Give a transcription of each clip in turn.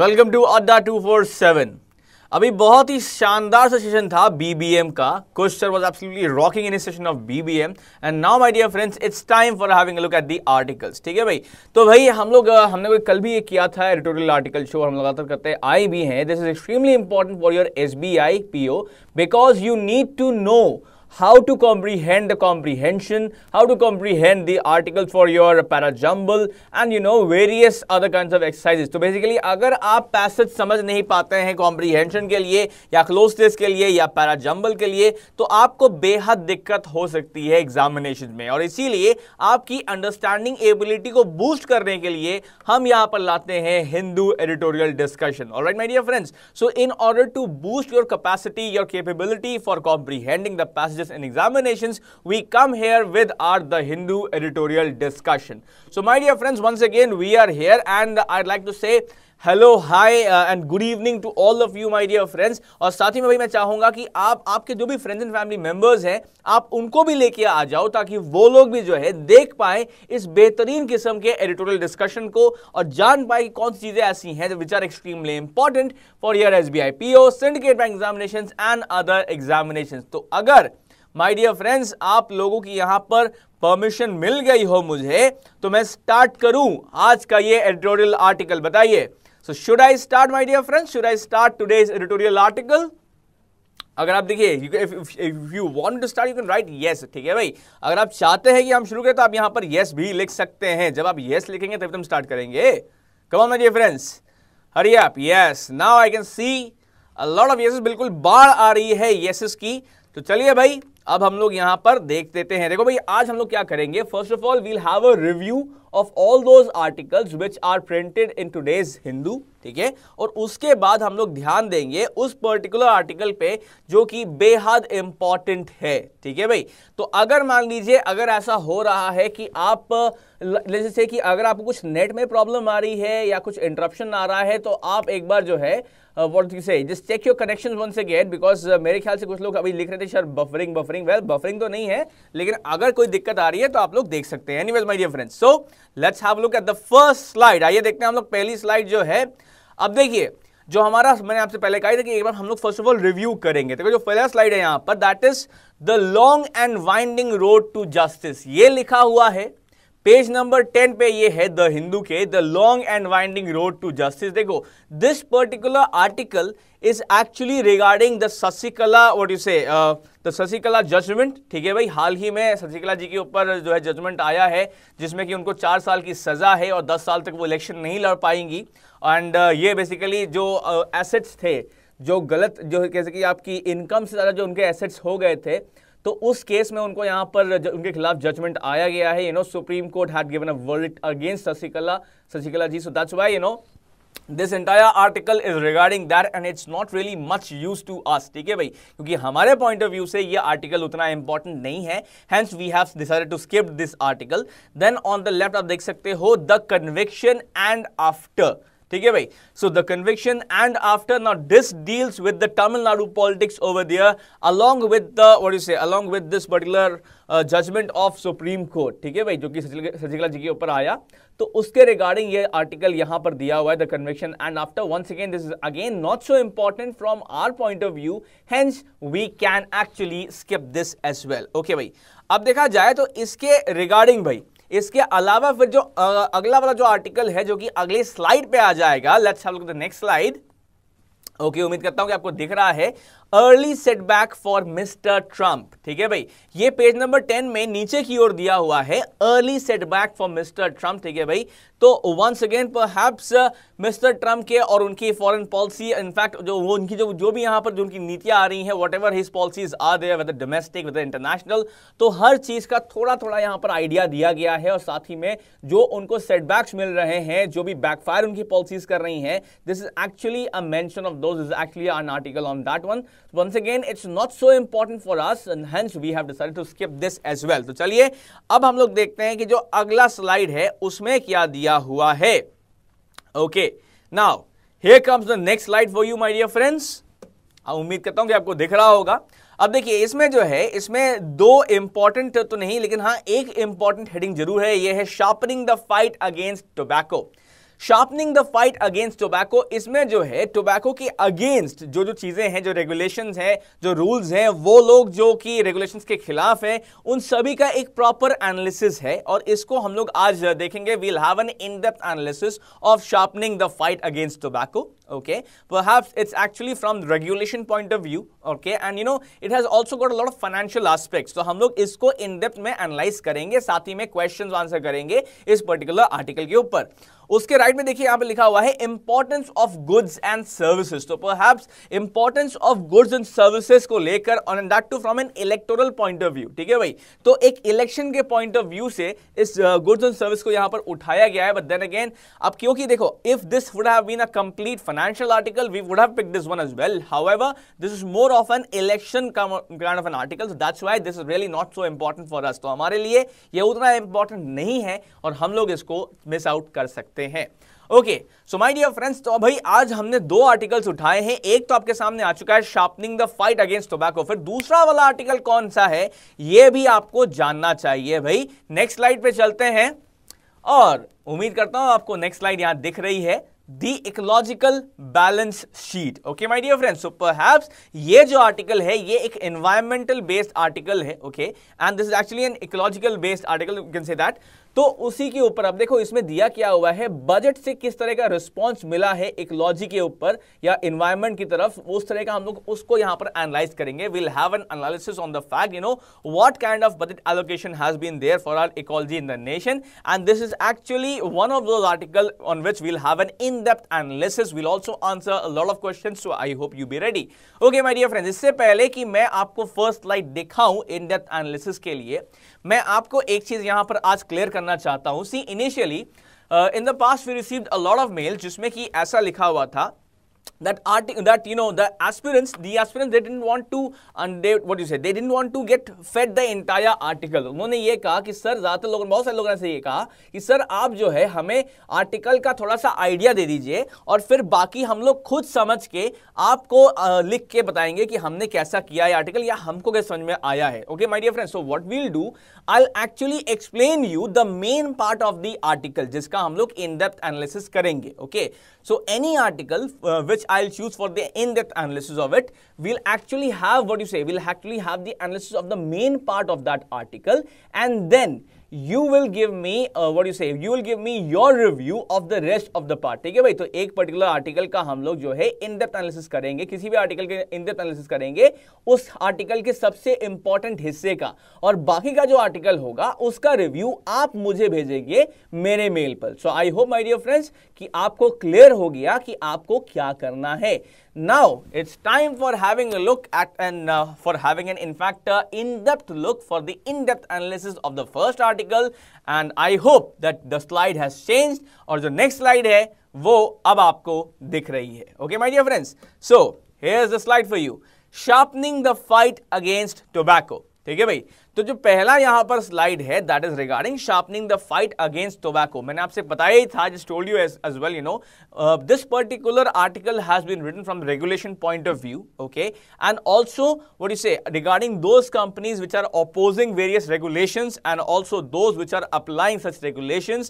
Welcome to अड्डा 247 अभी बहुत ही शानदार सा सेशन था बीबीएम का question was absolutely rocking in session of BBM and now my dear friends it's time for having look at the articles ठीक है भाई तो भाई हम लोग हमने कोई कल भी ये किया था एडिटोरियल आर्टिकल शो हम लगातार करते हैं आई भी हैं this is extremely important for your S B I P O because you need to know how to comprehend the comprehension, how to comprehend the article for your parajumble and you know various other kinds of exercises. तो basically अगर आप passage समझ नहीं पाते हैं comprehension के लिए या close test के लिए या parajumble के लिए तो आपको बेहद दिक्कत हो सकती है एग्जामिनेशन में और इसीलिए आपकी अंडरस्टैंडिंग एबिलिटी को बूस्ट करने के लिए हम यहाँ पर लाते हैं हिंदू एडिटोरियल डिस्कशन और right my dear friends so in order to boost your capacity your capability for comprehending the passage colleges and examinations, we come here with our The Hindu editorial discussion. So my dear friends, once again, we are here and I'd like to say hello hi and good evening to all of you my dear friends और साथ ही में भाई मैं चाहूंगा कि आप आपके जो भी फ्रेंड्स एंड फैमिली मेंबर्स हैं आप उनको भी लेके आ जाओ ताकि वो लोग भी जो है देख पाए इस बेहतरीन किस्म के एडिटोरियल डिस्कशन को और जान पाए कि कौन सी चीज़ें ऐसी हैं जो which are extremely important for your S B I P O Syndicate Bank examination and other examination तो अगर माई डियर फ्रेंड्स आप लोगों की यहाँ पर परमिशन मिल गई हो मुझे तो मैं स्टार्ट करूँ आज का ये एडिटोरियल आर्टिकल बताइए so should I start my dear friends should I start today editorial article अगर आप देखिए you want to start you can right yes ठीक है भाई अगर आप चाहते हैं कि हम शुरू करें तो आप यहाँ पर यस yes भी लिख सकते हैं जब आप यस yes लिखेंगे तभी तो हम स्टार्ट करेंगे कब माई डियर फ्रेंड्स हरी आप yes now I can see lot of yes बिल्कुल बाढ़ आ रही है येसेस की तो चलिए भाई अब हम लोग यहां पर देख देते हैं देखो भाई आज हम लोग क्या करेंगे first of all we'll have a review of all those articles which are printed in today's Hindu ठीक है और उसके बाद हम लोग ध्यान देंगे उस पर्टिकुलर आर्टिकल पे जो कि बेहद इंपॉर्टेंट है ठीक है भाई तो अगर मान लीजिए अगर ऐसा हो रहा है कि आप जैसे कि अगर आपको कुछ नेट में प्रॉब्लम आ रही है या कुछ इंटरप्शन आ रहा है तो आप एक बार जो है what say just check your connection one से गेट बिकॉज मेरे ख्याल से कुछ लोग अभी लिख रहे थे sir buffering buffering well buffering तो नहीं है लेकिन अगर कोई दिक्कत आ रही है तो आप लोग देख सकते हैं anyways my dear friends so let's have look at the first slide आइए देखते हैं हम लोग पहली स्लाइड जो है अब देखिए जो हमारा मैंने आपसे पहले कहा था कि एक बार हम लोग फर्स्ट ऑफ ऑल रिव्यू करेंगे तो जो पहला स्लाइड है यहां पर that is the long and winding road to justice ये लिखा हुआ है पेज नंबर टेन पे ये है द हिंदू के the long and winding road to justice देखो this particular article is actually regarding the Sasikala what you say uh, तो शशिकला जजमेंट ठीक है भाई हाल ही में शशिकला जी के ऊपर जो है जजमेंट आया है जिसमें कि उनको चार साल की सज़ा है और दस साल तक वो इलेक्शन नहीं लड़ पाएंगी एंड uh, ये बेसिकली जो एसेट्स uh, थे जो गलत जो कैसे कि आपकी इनकम से ज़्यादा जो उनके एसेट्स हो गए थे तो उस केस में उनको यहाँ पर उनके खिलाफ जजमेंट आया गया है you know Supreme Court had given a world against Sasikala Sasikala ji so that's why you know this entire article is regarding that and it's not really much use to us ठीक है भाई क्योंकि हमारे पॉइंट ऑफ व्यू से ये article उतना important नहीं है hence we have decided to skip this article then on the left आप देख सकते हो द कन्विक्शन एंड आफ्टर ठीक है भाई so the conviction and after not this deals with the Tamil Nadu politics over there along with the what you say along with this particular judgement of Supreme Court ठीक है भाई जो कि सजिकला जी के ऊपर आया तो उसके रिगार्डिंग ये आर्टिकल यहाँ पर दिया हुआ है the conviction and after once again this is again not so important from our point of view hence we can actually skip this as well okay भाई अब देखा जाए तो इसके रिगार्डिंग भाई इसके अलावा फिर जो आ, अगला वाला जो आर्टिकल है जो कि अगली स्लाइड पे आ जाएगा let's have look the next slide okay उम्मीद करता हूं कि आपको दिख रहा है early setback for mister Trump ठीक है भाई ये पेज नंबर टेन में नीचे की ओर दिया हुआ है early setback for mister Trump ठीक है भाई तो once again perhaps mister Trump के और उनकी फॉरेन पॉलिसी इनफैक्ट जो वो उनकी जो जो भी यहाँ पर जो उनकी नीतियां आ रही हैं whatever his policies are there whether domestic whether international तो हर चीज़ का थोड़ा थोड़ा यहाँ पर आइडिया दिया गया है और साथ ही में जो उनको सेटबैक्स मिल रहे हैं जो भी बैकफायर उनकी पॉलिसीज कर रही हैं this is actually a mention of those is actually article on that one once again it's not so important for us and hence we have decided to skip this as well तो चलिए अब हम लोग देखते हैं कि जो अगला स्लाइड है उसमें क्या दिया हुआ है okay now here comes the next slide for you my dear friends हाँ, उम्मीद करता हूं कि आपको दिख रहा होगा अब देखिए इसमें जो है इसमें दो इंपॉर्टेंट तो नहीं लेकिन हाँ एक इंपॉर्टेंट हेडिंग जरूर है यह है sharpening the fight against tobacco sharpening the fight against tobacco इसमें जो है टोबैको के अगेंस्ट जो जो चीज़ें हैं जो रेगुलेशन है जो रूल्स हैं वो लोग जो कि रेगुलेशन के खिलाफ हैं उन सभी का एक प्रॉपर एनालिसिस है और इसको हम लोग आज uh, देखेंगे we'll have an in depth analysis of sharpening the fight against tobacco okay perhaps it's actually from the regulation point of view okay and you know it has also got a lot of financial aspects so hum log isko in depth mein analyze karenge sath hi mein questions answer karenge is particular article ke upar उसके right में देखिए यहां पे लिखा हुआ है importance of goods and services तो perhaps importance of goods and services को लेकर on that to from an electoral point of view ठीक है भाई तो एक इलेक्शन के पॉइंट ऑफ व्यू से इस गुड्स एंड सर्विस को यहां पर उठाया गया है बट देन अगेन अब क्योंकि देखो if this would have been a complete finance financial article, we would have picked this one as well. However, this is more of an election kind of an article. So that's why this is really not so important for us. to hamare liye ye utna important nahi hai aur hum log isko miss out kar sakte hain okay so my dear friends तो भाई आज हमने दो articles उठाए हैं एक तो आपके सामने आ चुका है sharpening the fight against tobacco फिर दूसरा वाला आर्टिकल कौन सा है ये भी आपको जानना चाहिए भाई नेक्स्ट स्लाइड पे चलते हैं और उम्मीद करता हूं आपको नेक्स्ट स्लाइड यहां दिख रही है the ecological balance sheet okay my dear friends so perhaps ये जो आर्टिकल है ये एक एनवायरमेंटल बेस्ड आर्टिकल है okay and this is actually an ecological based article can say that तो उसी के ऊपर अब देखो इसमें दिया क्या हुआ है बजट से किस तरह का रिस्पॉन्स मिला है इकोलॉजी के ऊपर या इन्वायरमेंट की तरफ उस तरह का हम लोग उसको यहां पर एनालाइज करेंगे will have an analysis on the fact you know what kind of budget allocation has been there for our ecology in the nation and this is actually one of those article on which will have an in depth analysis will also answer lot of question so I hope you be ready okay my dear friend इससे पहले कि मैं आपको first light दिखाऊं इन depth analysis के लिए मैं आपको एक चीज यहां पर आज क्लियर करना चाहता हूं see initially in the past we received a lot of mail जिसमें कि ऐसा लिखा हुआ था that art that you know the aspirants the aspirants they didn't want to and they what you say they didn't want to get fed the entire article उन्होंने ये कहा कि सर ज़्यादातर लोगों ने बहुत सारे लोगों ने से ये कहा कि सर आप जो है हमें आर्टिकल का थोड़ा सा आइडिया दे दीजिए और फिर बाकी हम लोग खुद समझ के आपको आ, लिख के बताएंगे कि हमने कैसा किया है आर्टिकल या हमको क्या समझ में आया है okay my dear friends so what we'll do I actually explain you the main part of the article जिसका हम लोग इन डेप्थ एनालिसिस करेंगे okay so any article which I'll choose for the in-depth analysis of it, we'll actually have what you say, we'll actually have the analysis of the main part of that article and then you will give me what you say you will give me your review of the rest of the part ठीक है भाई तो एक particular article का हम लोग जो है इन डेप्थ एनालिसिस करेंगे किसी भी आर्टिकल के इन डेप्थ एनालिसिस करेंगे उस आर्टिकल के सबसे इंपॉर्टेंट हिस्से का और बाकी का जो आर्टिकल होगा उसका रिव्यू आप मुझे भेजेंगे मेरे मेल पर so I hope my dear friends कि आपको क्लियर हो गया कि आपको क्या करना है now it's time for having a look at and uh, for having an in fact uh, in-depth look for the in-depth analysis of the first article article and I hope that the slide has change और जो next slide है वो अब आपको दिख रही है okay my dear friends so here is the slide for you sharpening the fight against tobacco ठीक है भाई तो जो पहला यहां पर स्लाइड है that is regarding sharpening the fight against tobacco मैंने आपसे बताया ही था जिस told you as well you know this particular article has been written from regulation point of view okay and also what you say regarding those companies which are opposing various regulation and also those which are applying such regulation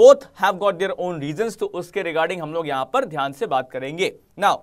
both have got their own reason तो उसके regarding हम लोग यहां पर ध्यान से बात करेंगे now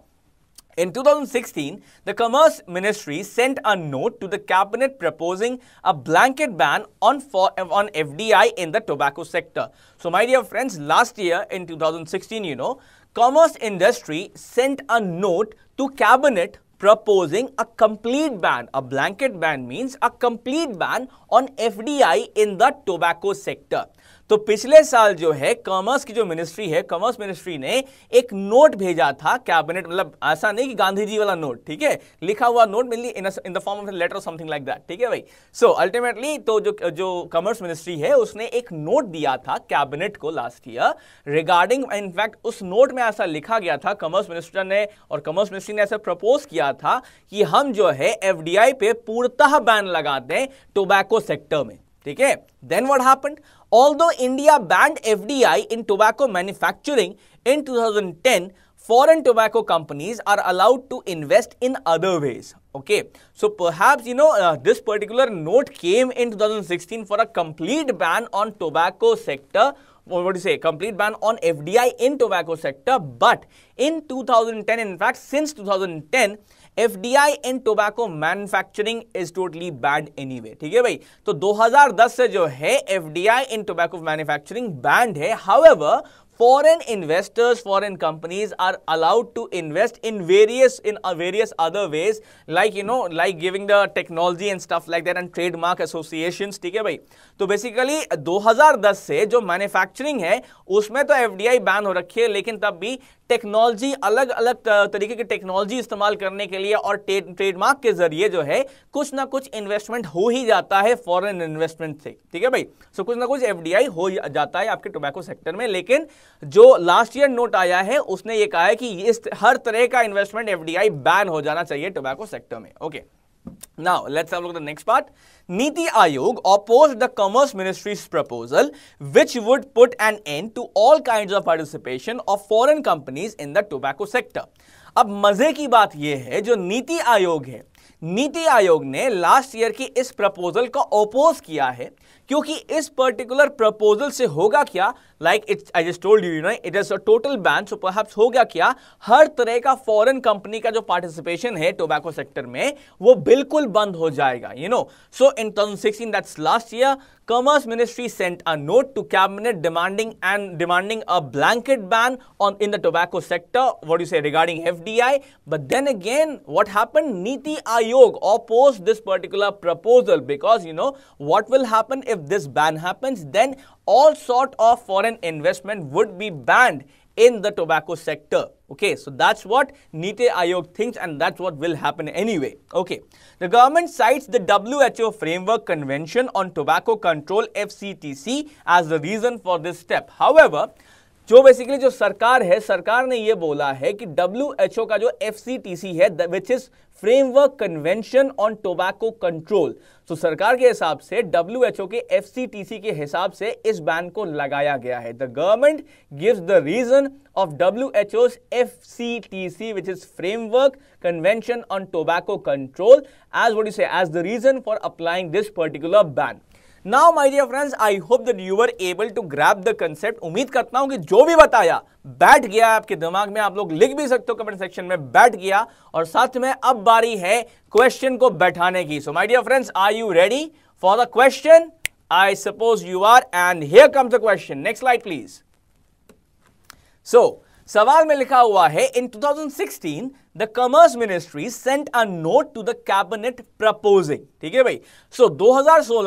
In 2016, the Commerce Ministry sent a note to the cabinet proposing a blanket ban on, for, on FDI in the tobacco sector. So, my dear friends, last year in 2016, you know, Commerce Industry sent a note to cabinet proposing a complete ban. A blanket ban means a complete ban on FDI in the tobacco sector. तो पिछले साल जो है commerce की जो ministry है commerce ministry ने एक नोट भेजा था कैबिनेट मतलब ऐसा नहीं कि गांधी जी वाला नोट ठीक है लिखा हुआ नोट मिली in the form of letter something like that ठीक है भाई सो so, अल्टीमेटली तो जो जो कॉमर्स मिनिस्ट्री है उसने एक नोट दिया था कैबिनेट को लास्ट ईयर रिगार्डिंग इनफैक्ट उस नोट में ऐसा लिखा गया था कॉमर्स मिनिस्टर ने और कॉमर्स मिनिस्ट्री ने ऐसा प्रपोज किया था कि हम जो है एफ पे पूर्णतः बैन लगा दें टोबैको सेक्टर में ठीक है then what happened although India banned FDI in tobacco manufacturing in 2010 foreign tobacco companies are allowed to invest in other ways okay so perhaps you know uh, this particular note came in 2016 for a complete ban on tobacco sector what do you say complete ban on fdi in tobacco sector but in 2010 in fact since 2010 FDI in tobacco manufacturing is totally banned anyway ठीक है भाई तो 2010 से जो है FDI in tobacco manufacturing banned है how foreign investors foreign companies are allowed to invest in various in uh, various other ways like you know like giving the technology and stuff like that and trademark associations theek hai bhai to basically 2010 se jo manufacturing hai usme to FDI ban ho rakhi hai lekin tab bhi technology अलग अलग तरीके की technology इस्तेमाल करने के लिए और trademark के जरिए जो है कुछ ना कुछ इन्वेस्टमेंट हो ही जाता है फॉरेन इन्वेस्टमेंट से ठीक है भाई सो so, कुछ ना कुछ एफडीआई हो जाता है आपके टोबैको सेक्टर में लेकिन जो लास्ट ईयर नोट आया है उसने ये कहा है कि इस हर तरह का इन्वेस्टमेंट एफडीआई बैन हो जाना चाहिए टोबैको सेक्टर में okay Now, let's have a look at the next part. Niti Aayog opposed the Commerce Ministry's proposal, which would put an end to all kinds of participation of foreign companies in the tobacco sector. अब मजे की बात यह है जो नीति आयोग है नीति आयोग ने लास्ट ईयर की इस प्रपोजल को ओपोज किया है क्योंकि इस पर्टिकुलर प्रपोजल से होगा क्या like it's I just told you know it is a total ban so perhaps होगा क्या हर तरह का फॉरेन कंपनी का जो पार्टिसिपेशन है टोबैको सेक्टर में वो बिल्कुल बंद हो जाएगा you know so in 2016 that's last year Commerce Ministry sent a note to cabinet demanding and demanding a blanket ban on in the tobacco sector. What do you say regarding FDI? But then again, what happened? Niti Aayog opposed this particular proposal because you know what will happen if this ban happens? Then all sort of foreign investment would be banned in the tobacco sector. Okay, so that's what Nite Aayog thinks and that's what will happen anyway. Okay, the government cites the WHO Framework Convention on Tobacco Control FCTC as the reason for this step. However, जो basically जो सरकार है सरकार ने ये बोला है कि WHO का जो FCTC है which is framework convention on tobacco control तो सरकार के हिसाब से डब्ल्यू एच ओ के एफ सी सी टी के हिसाब से इस बैन को लगाया गया है the government gives the reason of W H O F C T C which is framework convention on tobacco control as what you say as the reason for applying this particular ban now my dear friends I hope that you are able to grasp the concept उम्मीद करता हूं कि जो भी बताया बैठ गया आपके दिमाग में आप लोग लिख भी सकते हो कमेंट सेक्शन में बैठ गया और साथ में अब बारी है क्वेश्चन को बैठाने की so my dear friends are you ready for the question I suppose you are and here comes the question next slide please so सवाल में लिखा हुआ है in 2016 the commerce ministry sent a note to the cabinet proposing ठीक है भाई सो so,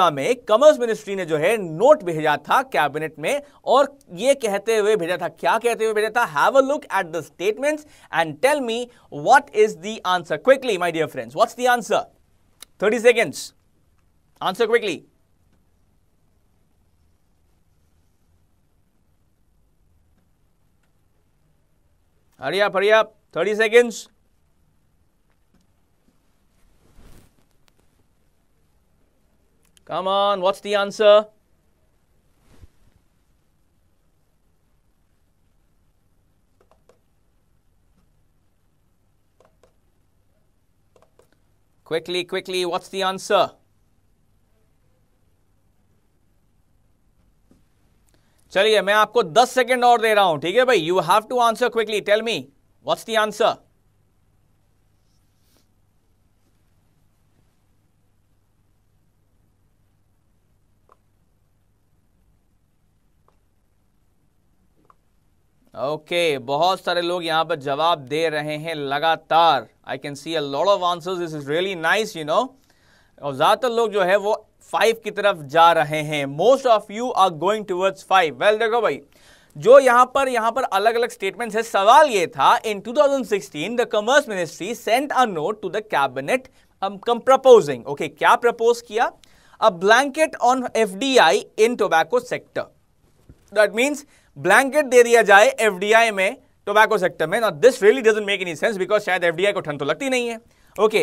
2016 में commerce ministry ने जो है नोट भेजा था कैबिनेट में और ये कहते हुए भेजा था क्या कहते हुए भेजा था have a look at the statements and tell me what is the answer quickly my dear friends what's the answer 30 seconds answer quickly hurry up hurry up hurry up 30 seconds Come on, what's the answer? Quickly, quickly, what's the answer? चलिए मैं आपको 10 second और दे रहा हूं ठीक है भाई you have to answer quickly tell me what's the answer okay बहुत सारे लोग यहाँ पर जवाब दे रहे हैं लगातार I can see a lot of answers this is really nice you know और ज़्यादातर लोग जो है वो फाइव की तरफ जा रहे हैं most of you are going towards five well देखो भाई जो यहाँ पर यहाँ पर अलग अलग स्टेटमेंट्स है सवाल ये था in 2016 thousand sixteen the commerce ministry sent a note to the cabinet come proposing okay क्या प्रपोज किया a blanket on F in tobacco sector that means blanket दे दिया जाए एफडीआई में टोबैको सेक्टर में this really doesn't make any sense because शायद FDI को ठंड तो लगती नहीं है ओके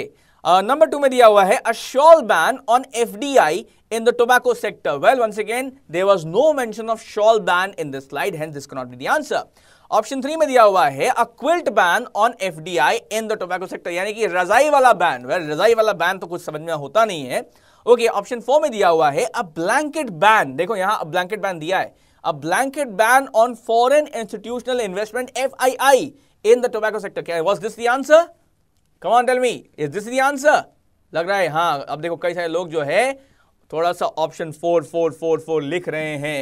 नंबर टू में दिया हुआ है a ban on F in the tobacco sector well once again there was no mention of shawl ban in this slide, hence this cannot be the answer. Option three में दिया हुआ है a quilt ban on FDI in the tobacco sector यानी कि रजाई वाला ban well रजाई वाला बैन तो कुछ समझ में होता नहीं है ओके ऑप्शन फोर में दिया हुआ है अ ब्लैंकेट बैन देखो यहां ब्लैंकेट बैन दिया है a blanket ban on foreign institutional investment FII in the tobacco sector. Can, was this the answer? Come on, tell me. Is this the answer? लग रहा है हाँ अब देखो कई सारे लोग जो है थोड़ा सा option four four four four लिख रहे हैं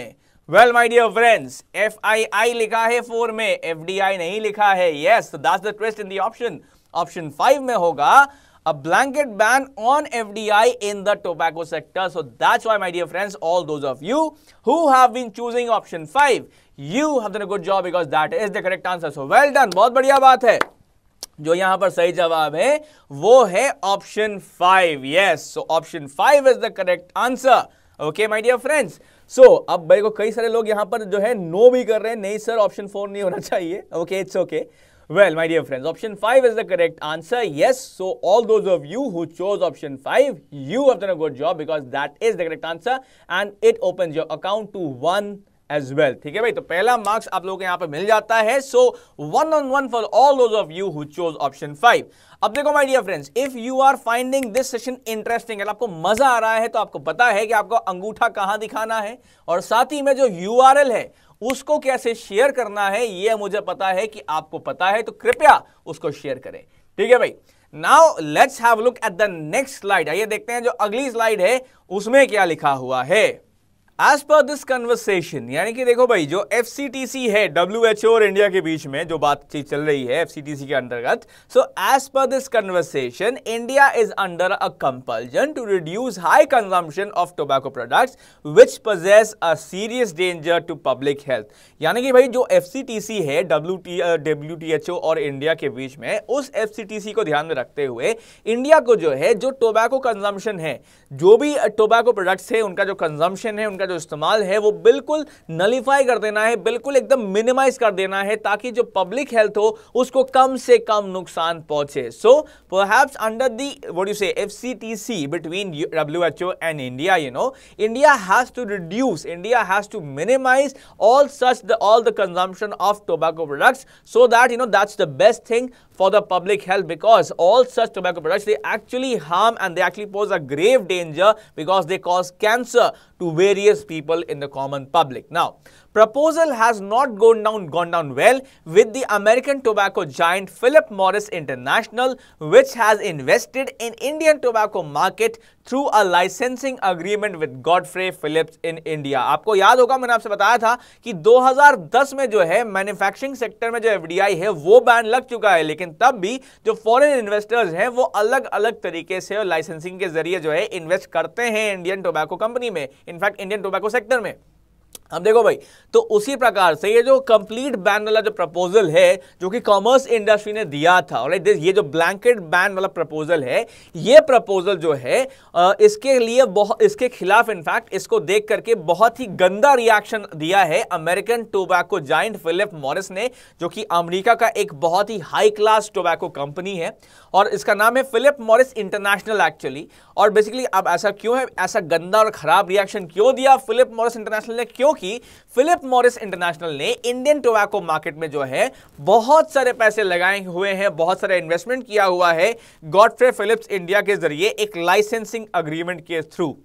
well my dear friends F I I लिखा है फोर में एफ डी आई नहीं लिखा है yes that's the twist in the option option five में होगा a blanket ban on FDI in the tobacco sector. So that's why, my dear friends, all those of you who have been choosing option 5, you have done a good job because that is the correct answer. So well done. बहुत बढ़िया बात है जो यहां पर सही जवाब है वो है option five yes so option five is the correct answer okay my dear friends so so, अब भाई को कई सारे लोग यहाँ पर जो है नो भी कर रहे हैं नहीं सर ऑप्शन फोर नहीं होना चाहिए okay it's okay Well, my dear friends, option 5 is the correct answer. Yes, so all those of you who chose option 5, you have done a good job because that is the correct answer and it opens your account to one as well ठीक है भाई तो पहला marks आप लोगों के यहाँ पे मिल जाता है so one on one for all those of you who chose option five अब देखो my dear friends if you are finding this session interesting आपको मजा आ रहा है तो आपको पता है कि आपको अंगूठा कहाँ दिखाना है और साथ ही में जो यू है उसको कैसे शेयर करना है यह मुझे पता है कि आपको पता है तो कृपया उसको शेयर करें ठीक है भाई now let's have look at the next slide आइए देखते हैं जो अगली स्लाइड है उसमें क्या लिखा हुआ है एज पर दिस कन्वर्सेशन यानी कि देखो भाई जो एफ है डब्ल्यू और इंडिया के बीच में जो बातचीत चल रही है एफ के अंतर्गत so as per this conversation India is under a compulsion to reduce high consumption of tobacco products which poses a serious danger to public health यानी कि भाई जो एफ है डब्ल्यू डब्ल्यू और इंडिया के बीच में उस एफ को ध्यान में रखते हुए इंडिया को जो है जो टोबैको कंजम्पशन है जो भी टोबैको प्रोडक्ट्स है उनका जो कंजम्पशन है उनका जो इस्तेमाल है वो बिल्कुल नलीफाई कर देना है बिल्कुल एकदम मिनिमाइज कर देना है ताकि जो पब्लिक हेल्थ हो उसको कम से कम नुकसान पहुंचे so perhaps under the what you say FCTC between W H O and India you know India has to reduce India has to minimise all such all the consumption of tobacco products so that you know that's the best thing for the public health because all such tobacco products, they actually harm and they actually pose a grave danger because they cause cancer to various people in the common public. Now, proposal has not gone down, gone down well with the American tobacco giant Philip Morris International, which has invested in Indian tobacco market through a licensing agreement with Godfrey Phillips in India आपको याद होगा मैंने आपसे बताया था कि 2010 में जो है मैन्युफैक्चरिंग सेक्टर में जो एफडीआई है वो बैन लग चुका है लेकिन तब भी जो फॉरेन इन्वेस्टर्स हैं वो अलग अलग तरीके से लाइसेंसिंग के जरिए जो है इन्वेस्ट करते हैं इंडियन टोबैको कंपनी में इनफैक्ट इंडियन टोबैको सेक्टर में अब देखो भाई तो उसी प्रकार से ये जो कंप्लीट बैन वाला जो प्रपोजल है जो कि कॉमर्स इंडस्ट्री ने दिया था और ये जो ब्लैंकेट बैन वाला प्रपोजल है ये प्रपोजल जो है इसके लिए बहुत इसके खिलाफ इनफैक्ट इसको देख करके बहुत ही गंदा रिएक्शन दिया है American tobacco giant Philip Morris ने जो कि अमरीका का एक बहुत ही हाई क्लास टोबैको कंपनी है और इसका नाम है फिलिप मॉरिस इंटरनेशनल एक्चुअली और बेसिकली अब ऐसा क्यों है ऐसा गंदा और ख़राब रिएक्शन क्यों दिया फिलिप मॉरिस इंटरनेशनल ने क्योंकि फिलिप मॉरिस इंटरनेशनल ने इंडियन टोबैको मार्केट में जो है बहुत सारे पैसे लगाए हुए हैं बहुत सारे इन्वेस्टमेंट किया हुआ है गॉडफ्रे फिलिप्स इंडिया के जरिए एक लाइसेंसिंग अग्रीमेंट के through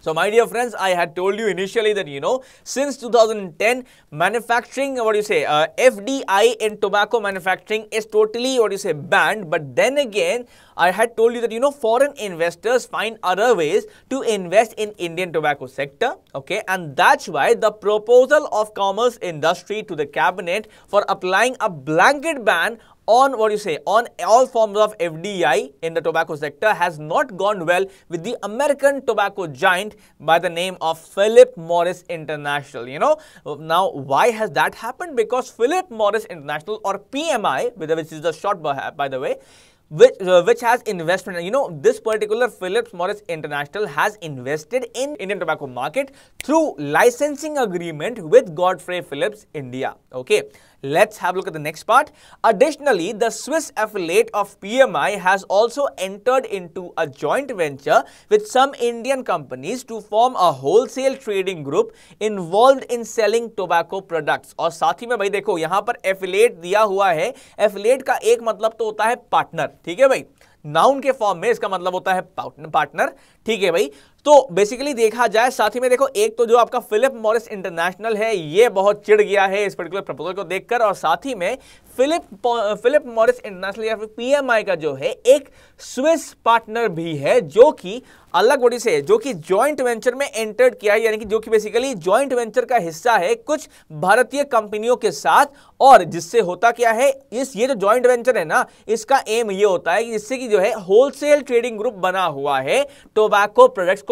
So my dear friends, I had told you initially that you know since 2010 manufacturing what do you say uh, FDI in tobacco manufacturing is totally what do you say banned but then again I had told you that you know foreign investors find other ways to invest in Indian tobacco sector okay and that's why the proposal of commerce industry to the cabinet for applying a blanket ban on what you say on all forms of FDI in the tobacco sector has not gone well with the American tobacco giant by the name of Philip Morris International. You know, now why has that happened? Because Philip Morris International or PMI, which is the short by the way, which, uh, which has investment. You know, this particular Philip Morris International has invested in Indian tobacco market through licensing agreement with Godfrey Phillips India. Okay. Let's have a look at the next part. Additionally, the Swiss affiliate of PMI has also entered into a joint venture with some Indian companies to form a wholesale trading group involved in selling tobacco products. और साथ ही में भाई देखो यहाँ पर affiliate दिया हुआ है affiliate का एक मतलब तो होता है partner ठीक है भाई नाउन के फॉर्म में इसका मतलब होता है पार्टनर ठीक है भाई तो बेसिकली देखा जाए साथ ही में देखो एक तो जो आपका फिलिप मॉरिस इंटरनेशनल है ये बहुत चिढ़ गया है इस पर्टिकुलर प्रपोजल को देखकर और साथ ही में फिलिप फिलिप मॉरिस इंटरनेशनल या फिर पीएमआई का जो है एक स्विस पार्टनर भी है जो कि अलग बॉडी से जो कि जॉइंट वेंचर में एंटर्ड किया है यानी कि जो कि बेसिकली जॉइंट वेंचर का हिस्सा है कुछ भारतीय कंपनियों के साथ और जिससे होता क्या है इस ये जो जॉइंट वेंचर है ना इसका एम ये होता है कि जिससे कि जो है होलसेल ट्रेडिंग ग्रुप बना हुआ है tobacco products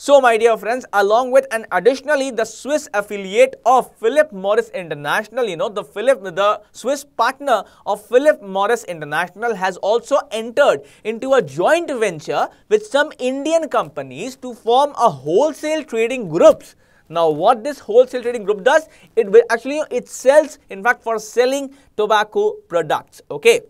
So, my dear friends, along with and additionally the Swiss affiliate of Philip Morris International, you know, the Philip, the Swiss partner of Philip Morris International has also entered into a joint venture with some Indian companies to form a wholesale trading group. Now, what this wholesale trading group does, it actually it sells, in fact, for selling tobacco products. Okay.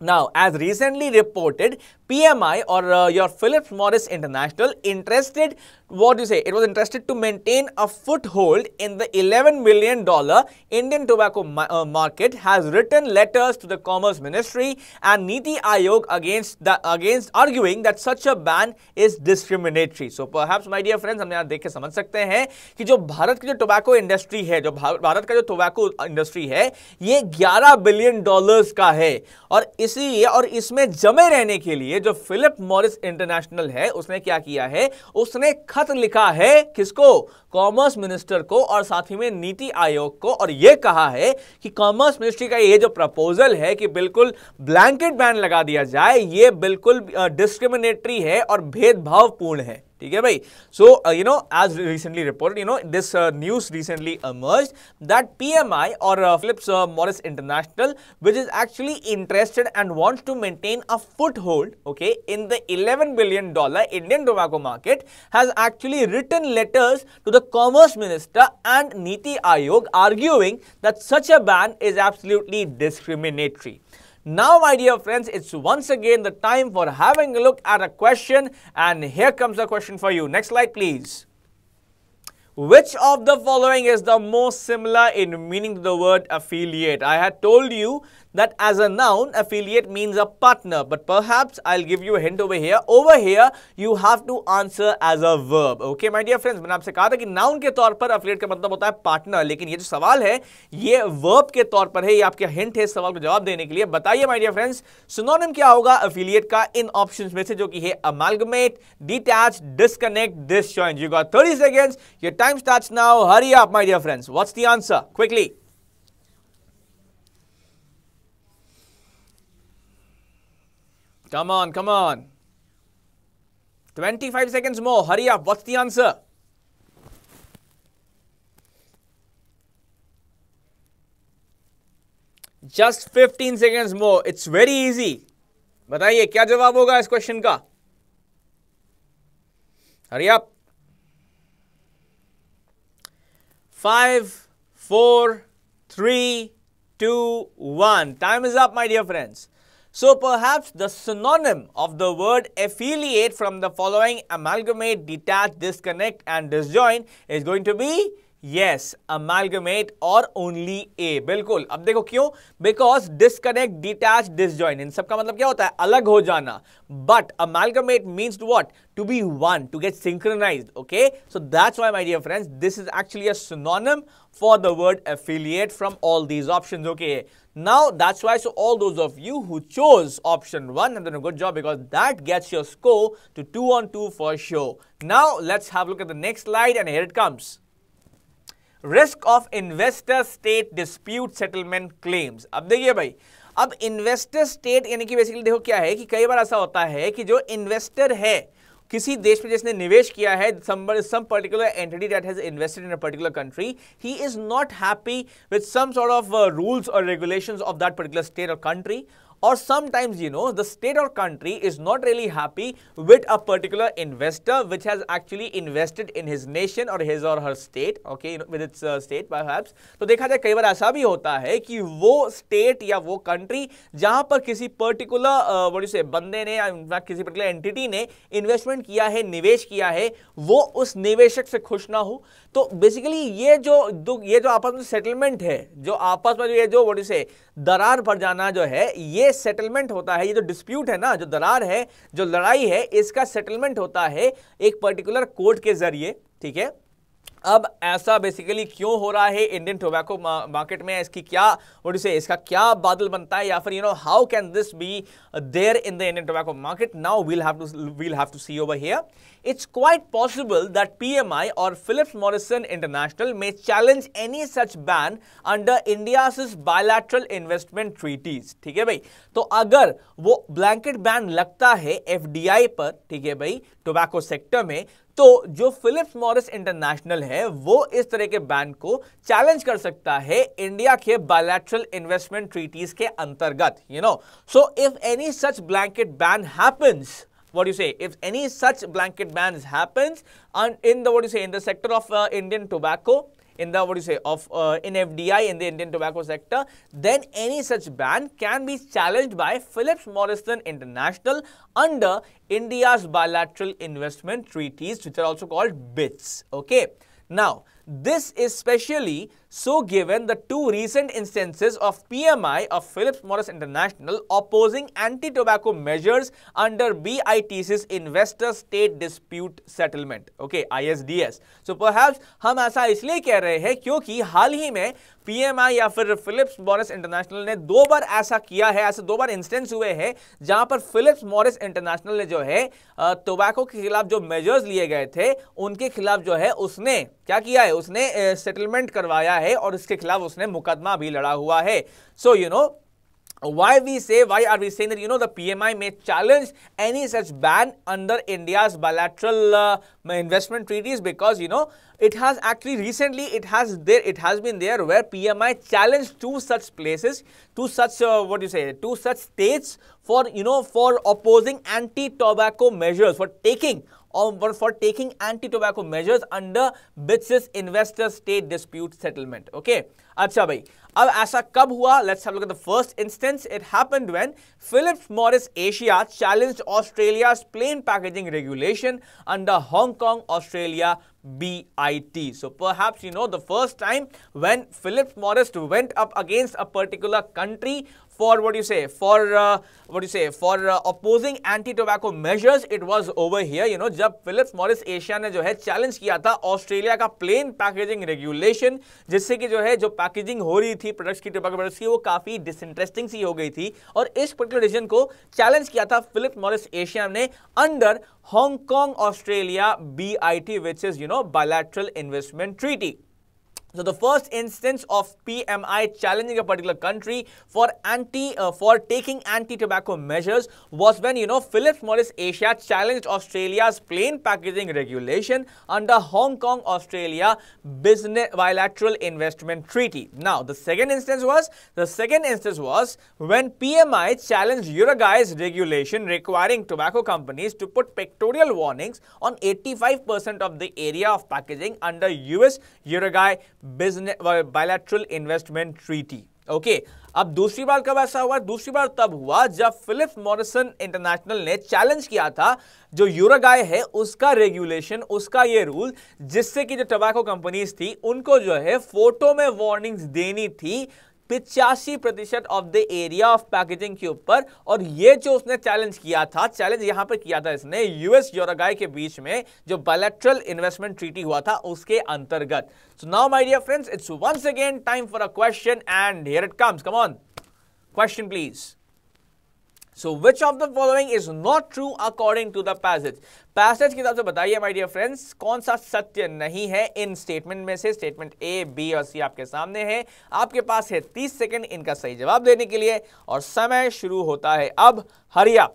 Now, as recently reported, PMI or uh, your Philip Morris International interested, what do you say, it was interested to maintain a foothold in the $11 billion Indian tobacco ma uh, market has written letters to the Commerce Ministry and Niti Aayog against, the, against arguing that such a ban is discriminatory. So, perhaps my dear friends, हमने यहाँ देख के समझ सकते हैं कि जो भारत की जो टोबैको इंडस्ट्री है जो भारत का जो टोबैको इंडस्ट्री है ये का है और इसीलिए और इसमें जमे रहने के लिए जो फिलिप मॉरिस इंटरनेशनल है उसने क्या किया है उसने खत लिखा है किसको कॉमर्स मिनिस्टर को और साथ ही में नीति आयोग को और यह कहा है कि कॉमर्स मिनिस्ट्री का यह जो प्रपोजल है कि बिल्कुल ब्लैंकेट बैन लगा दिया जाए यह बिल्कुल डिस्क्रिमिनेटरी है और भेदभावपूर्ण है ठीक है भाई so you know as recently reported you know this emerged that PMI or uh, Phillips uh, Morris International which is actually interested and wants to maintain a foothold okay in the 11 billion dollar Indian tobacco market has actually written letters to the commerce minister and Niti Aayog arguing that such a ban is absolutely discriminatory now, my dear friends, it's once again the time for having a look at a question. And here comes a question for you. Next slide, please. Which of the following is the most similar in meaning to the word affiliate? I had told you that as a noun, affiliate means a partner. But perhaps I'll give you a hint over here. Over here, you have to answer as a verb. Okay, my dear friends, maine aapse kaha tha ki noun ke taur par affiliate ka matlab hota hai partner. lekin ye jo sawal hai ye verb ke taur par hai ye aapke hint hai sawal ka jawab dene ke liye bataiye my dear friends, synonym kya hoga affiliate ka in options mein se jo ki hai amalgamate, detach, disconnect, disjoint. You got 30 seconds. Your time starts now. Hurry up, my dear friends. What's the answer? Quickly. Come on, come on. 25 seconds more. Hurry up. What's the answer? Just 15 seconds more. It's very easy. Bataye, kya jawab होगा is question ka? Hurry up. Five four three two one time is up my dear so perhaps the synonym of the word affiliate from the following amalgamate, detach, disconnect and disjoin is going to be Yes, amalgamate or only A. बिल्कुल. अब देखो क्यों? Because disconnect, detached, disjoin. इन सब का मतलब क्या होता है? But amalgamate means what? To be one, to get synchronized. Okay? So that's why, my dear friends, this is actually a synonym for the word affiliate from all these options. Okay? Now that's why. So all those of you who chose option one have done a good job because that gets your score to two on two for sure. Now let's have a look at the next slide and here it comes. Risk of investor state dispute settlement claims अब देखिए भाई अब investor state यानी कि basically देखो क्या है कि कई बार ऐसा होता है कि जो इन्वेस्टर है किसी देश में जिसने निवेश किया है some particular entity that has invested in a particular country he is not happy with some sort of rules और regulations of that particular state और कंट्री और sometimes you know the state और country is not really happy with a particular investor which has actually invested in his nation और his और her state okay with its state perhaps तो देखा जाए कई बार ऐसा भी होता है कि वो स्टेट या वो कंट्री जहां पर किसी पर्टिकुलर बड़ी से बंदे ने या किसी पर्टिकुलर एंटिटी ने इन्वेस्टमेंट किया है निवेश किया है वो उस निवेशक से खुश ना हो तो बेसिकली ये जो ये जो आपस में सेटलमेंट है जो आपस में जो ये जो वो से दरार पड़ जाना जो है ये सेटलमेंट होता है ये जो डिस्प्यूट है ना जो दरार है जो लड़ाई है इसका सेटलमेंट होता है एक पर्टिकुलर कोर्ट के जरिए ठीक है अब ऐसा बेसिकली क्यों हो रहा है इंडियन टोबैको मार्केट में इसकी क्या वोट से इसका क्या बादल बनता है या फिर you know how can this be there in the Indian tobacco market now we'll have to we'll have to see over here it's quite possible that PMI और फिलिप्स मॉरिसन इंटरनेशनल में challenge any such ban under India bilateral investment treaties ठीक है भाई तो अगर वो blanket ban लगता है एफ पर ठीक है भाई टोबैको सेक्टर में तो जो फिलिप्स मॉरिस इंटरनेशनल है वो इस तरह के बैन को चैलेंज कर सकता है इंडिया के बायोलैट्रल इन्वेस्टमेंट ट्रीटीज के अंतर्गत you know so if any such blanket ban happens what do you say if any such blanket bans happens and in the what do you say in the sector of uh, indian tobacco in the what do you say of uh, in FDI in the Indian tobacco sector, then any such ban can be challenged by Phillips Morrison International under India's bilateral investment treaties, which are also called BITS. Okay. Now, this is specially So given the two recent instances of PMI of Phillips Morris International opposing anti-tobacco measures under BITC's Investor State Dispute Settlement, okay, ISDS. So perhaps हम ऐसा इसलिए कह रहे हैं क्योंकि हाल ही में PMI या फिर Philips Morris International ने दो बार ऐसा किया है, ऐसे दो बार इंस्टेंस हुए हैं जहां पर Phillips Morris International ने जो है टोबैको के खिलाफ जो मेजर्स लिए गए थे उनके खिलाफ जो है उसने क्या किया है उसने सेटलमेंट करवाया है है और इसके खिलाफ उसने मुकदमा भी लड़ा हुआ है so you know why we say why are we saying that you know the pmi may challenge any such ban under india's bilateral uh, investment treaties because you know it has actually recently it has there it has been there where pmi challenged two such places two such uh, what do you say two such states for you know for opposing anti tobacco measures for taking or for taking anti-tobacco measures under BITS's investor state dispute settlement. Okay. अच्छा भाई अब ऐसा कब हुआ let's have look at the first instance it happened when Phillips Morris Asia challenged Australia's plain packaging regulation under Hong Kong Australia BIT. So perhaps you know the first time when Philip Morris went up against a particular country for what you say for uh, what you say for uh, opposing anti tobacco measures it was over here you know jab philips morris asia ne jo hai challenge kiya tha australia ka plain packaging regulation jisse ki jo hai jo packaging ho rahi thi products ki tobacco products ki wo kafi disinteresting si ho gayi thi aur is particular decision ko challenge kiya tha था morris asia ne under hong kong australia bit which is you know bilateral investment treaty So the first instance of PMI challenging a particular country for anti uh, for taking anti-tobacco measures was when you know Philip Morris Asia challenged Australia's plain packaging regulation under Hong Kong Australia Business Bilateral Investment Treaty. Now the second instance was the second instance was when PMI challenged Uruguay's regulation requiring tobacco companies to put pictorial warnings on 85% of the area of packaging under US Uruguay business bilateral investment treaty okay अब दूसरी बार कब ऐसा हुआ दूसरी बार तब हुआ जब Philip Morrison International ने चैलेंज किया था जो यूरोगाय है उसका रेगुलेशन उसका ये रूल जिससे कि जो टबैको कंपनीज थी उनको जो है फोटो में वार्निंग्स देनी थी पिचासी प्रतिशत of the area of packaging के ऊपर और ये जो उसने चैलेंज किया था चैलेंज यहां पर किया था इसने यूएस योरगाय के बीच में जो बायलैटरल इन्वेस्टमेंट ट्रीटी हुआ था उसके अंतर्गत so now my dear friends it's once again time for a question and here it comes come on question please so which of the following is not true according to the passage passage के हिसाब से बताइए my dear friends कौन सा सत्य नहीं है इन statement में से स्टेटमेंट ए बी और सी आपके सामने है आपके पास है तीस सेकेंड इनका सही जवाब देने के लिए और समय शुरू होता है अब hurry up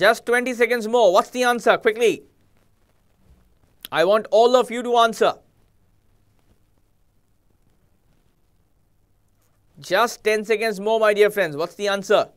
just 20 second more What's the answer quickly I want all of you to answer Just 10 seconds more, my dear friends. What's the answer?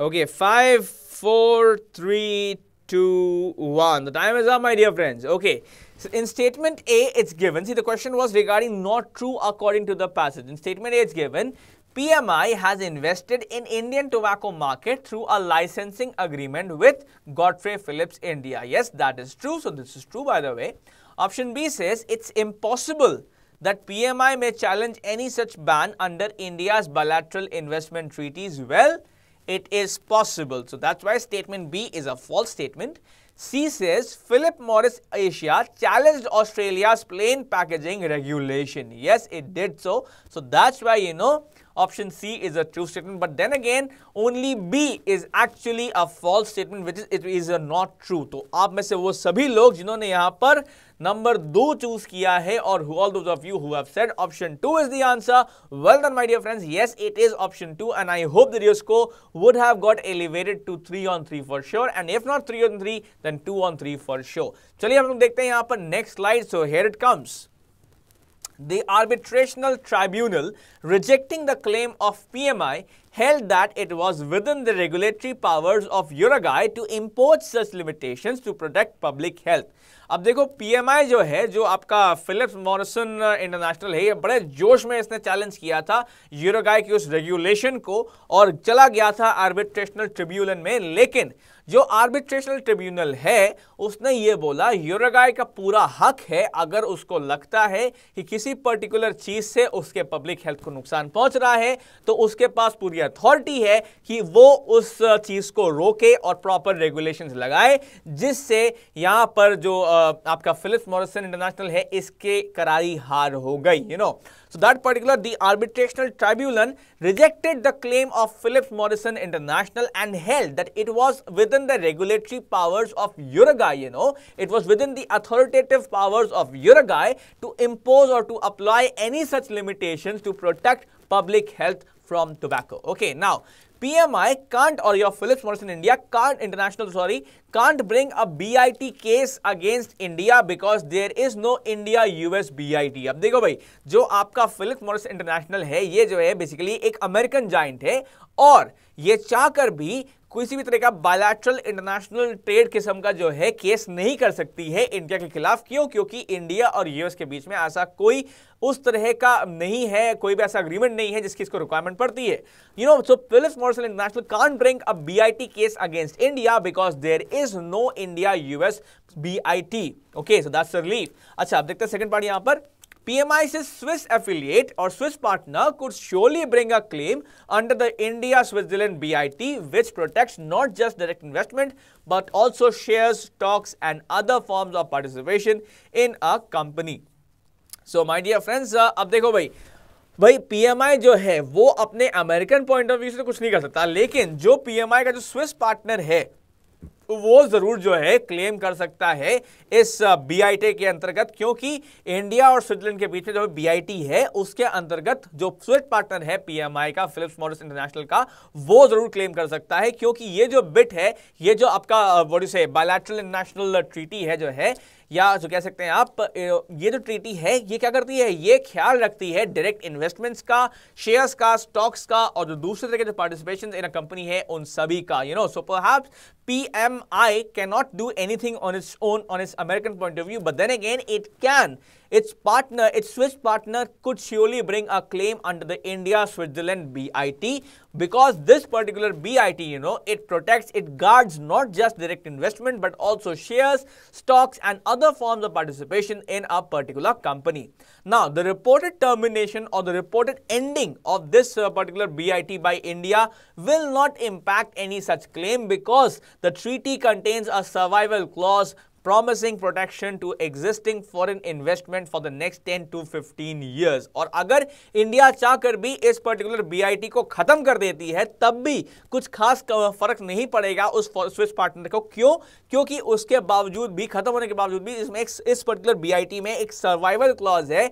Okay, 5, 4, 3, 2, 1. The time is up, my dear friends. Okay, so in statement A, it's given. See, the question was regarding not true according to the passage. In statement A, it's given PMI has invested in Indian tobacco market through a licensing agreement with Godfrey Phillips India. Yes, that is true. So this is true by the way. Option B says it's impossible that PMI may challenge any such ban under India's bilateral investment treaties. Well, it is possible. So that's why statement B is a false statement. C says Philip Morris Asia challenged Australia's plain packaging regulation. Yes, it did so. So that's why you know Option C is a true statement. But then again, only B is actually a false statement, which is it is a not true. to aap mein se wo sabhi log jinhone yahan par number 2 choose kiya hai or who all those of you who have said option 2 is the answer, well done, my dear friends. Yes, it is option 2 and I hope the your score would have got elevated to 3 on 3 for sure. And if not 3 on 3 then 2 on 3 for sure. chaliye hum log dekhte hain yahan par next slide. So here it comes. The arbitrational tribunal, rejecting the claim of PMI, held that it was within the regulatory powers of Uruguay to impose such limitations to protect public health. अब देखो PMI जो है जो आपका Philips Morrison International है ये बड़े जोश में इसने चैलेंज किया था यूरोगाय की उस रेगुलेशन को और चला गया था आर्बिट्रेशनल ट्रिब्यूनल में लेकिन जो आर्बिट्रेशनल ट्रिब्यूनल है उसने ये बोला यूरोगाय का पूरा हक है अगर उसको लगता है कि किसी पर्टिकुलर चीज़ से उसके पब्लिक हेल्थ को नुकसान पहुंच रहा है तो उसके पास पूरी अथॉरिटी है कि वो उस चीज़ को रोके और प्रॉपर रेगुलेशन लगाए जिससे यहाँ पर जो आपका फिलिप्स मॉरिसन इंटरनेशनल है इसके करारी हार हो गई you you know know? So that particular, the arbitrational tribunal rejected the claim of Phillips Morrison International and held that it was within the regulatory powers of Uruguay, you know, it was within the authoritative powers of Uruguay to impose or to apply any such limitations to protect public health from tobacco. Okay, now PMI can't or your Phillips Morris in India can't international sorry can't bring a BIT case against India because there is no India US BIT अब देखो भाई जो आपका Phillips Morris International है ये जो है basically एक American giant है और ये चाहकर भी किसी भी तरह का बायलैटरल इंटरनेशनल ट्रेड किस्म का जो है केस नहीं कर सकती है इंडिया के खिलाफ क्यों क्योंकि इंडिया और यूएस के बीच में ऐसा कोई उस तरह का नहीं है कोई भी ऐसा अग्रीमेंट नहीं है जिसकी इसको रिक्वायरमेंट पड़ती है you know so Phillips Morris International can't bring a BIT case against India because there is no India US BIT okay so that's relief अच्छा आप देखते हैं सेकंड पार्ट यहां पर PMI's Swiss affiliate or Swiss partner could surely bring a claim under the India-Switzerland BIT, which protects not just direct investment, but also shares, stocks and other forms of participation in a company. So, my dear friends, uh, अब देखो भाई भाई PMI जो है वो अपने American point of view से कुछ नहीं कर सकता लेकिन जो पीएमआई का जो स्विस पार्टनर है वो ज़रूर जो है क्लेम कर सकता है इस बी के अंतर्गत क्योंकि इंडिया और स्विट्जरलैंड के बीच में जो बी है उसके अंतर्गत जो स्विट पार्टनर है पीएमआई का फिलिप्स मॉरिस इंटरनेशनल का वो ज़रूर क्लेम कर सकता है क्योंकि ये जो बिट है ये जो आपका बॉडी से बायोलैट्रल इंटरनेशनल ट्रीटी है जो है या जो कह सकते हैं आप ये जो ट्रीटी है ये क्या करती है ये ख्याल रखती है डायरेक्ट इन्वेस्टमेंट्स का शेयर्स का स्टॉक्स का और जो दूसरे तरह के जो पार्टिसिपेशन इन अ कंपनी है उन सभी का you know so I PMI do anything on its own on its American point of view but then again it can its partner, its Swiss partner could surely bring a claim under the India-Switzerland BIT because this particular BIT, you know, it protects, it guards not just direct investment but also shares, stocks and other forms of participation in a particular company. Now, the reported termination or the reported ending of this uh, particular BIT by India will not impact any such claim because the treaty contains a survival clause promising protection to existing foreign investment for the next ten to fifteen years और अगर India चाहकर भी इस particular T को खत्म कर देती है तब भी कुछ खास फर्क नहीं पड़ेगा उस स्विस पार्टनर को क्यों क्योंकि उसके बावजूद भी खत्म होने के बावजूद भी इसमें इस पर्टिकुलर टी में एक सर्वाइवल क्लॉज है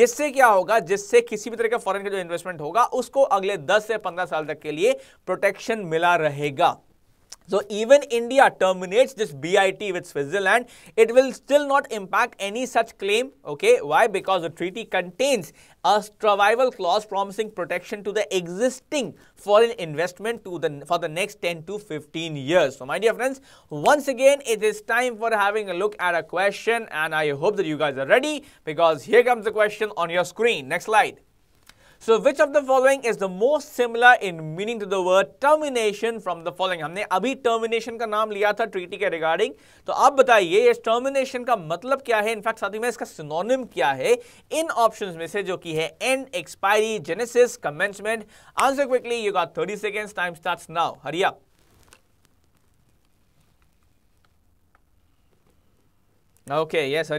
जिससे क्या होगा जिससे किसी भी तरह का फॉरन का जो इन्वेस्टमेंट होगा उसको अगले दस से पंद्रह साल तक के लिए प्रोटेक्शन मिला रहेगा So even India terminates this BIT with Switzerland, it will still not impact any such claim. Okay, why? Because the treaty contains a survival clause promising protection to the existing foreign investment to the for the next 10 to 15 years. So my dear friends, once again it is time for having a look at a question and I hope that you guys are ready because here comes the question on your screen. Next slide. So which of the following is the most similar in meaning to the word termination from the following हमने अभी termination का नाम लिया था treaty के regarding तो आप बताइए इस टर्मिनेशन का मतलब क्या है इनफैक्ट साथ ही में इसका सिनोनिम क्या है इन ऑप्शंस में से जो कि है and expiry genesis commencement answer quickly you got 30 second time starts now hurry up Okay, yes,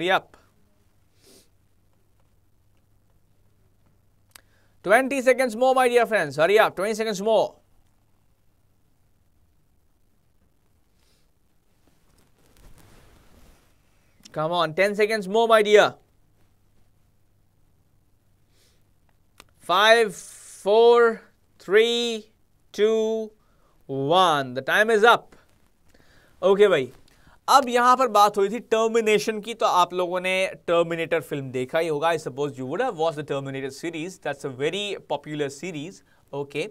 20 seconds more, my dear friends. Hurry up. 20 seconds more. Come on. 10 seconds more, my dear. 5, 4, 3, 2, 1. The time is up. Okay, bye. अब यहां पर बात हुई थी termination की तो आप लोगों ने टर्मिनेटर फिल्म देखा ही होगा I suppose you would have watch the terminator series that's a very popular series okay okay.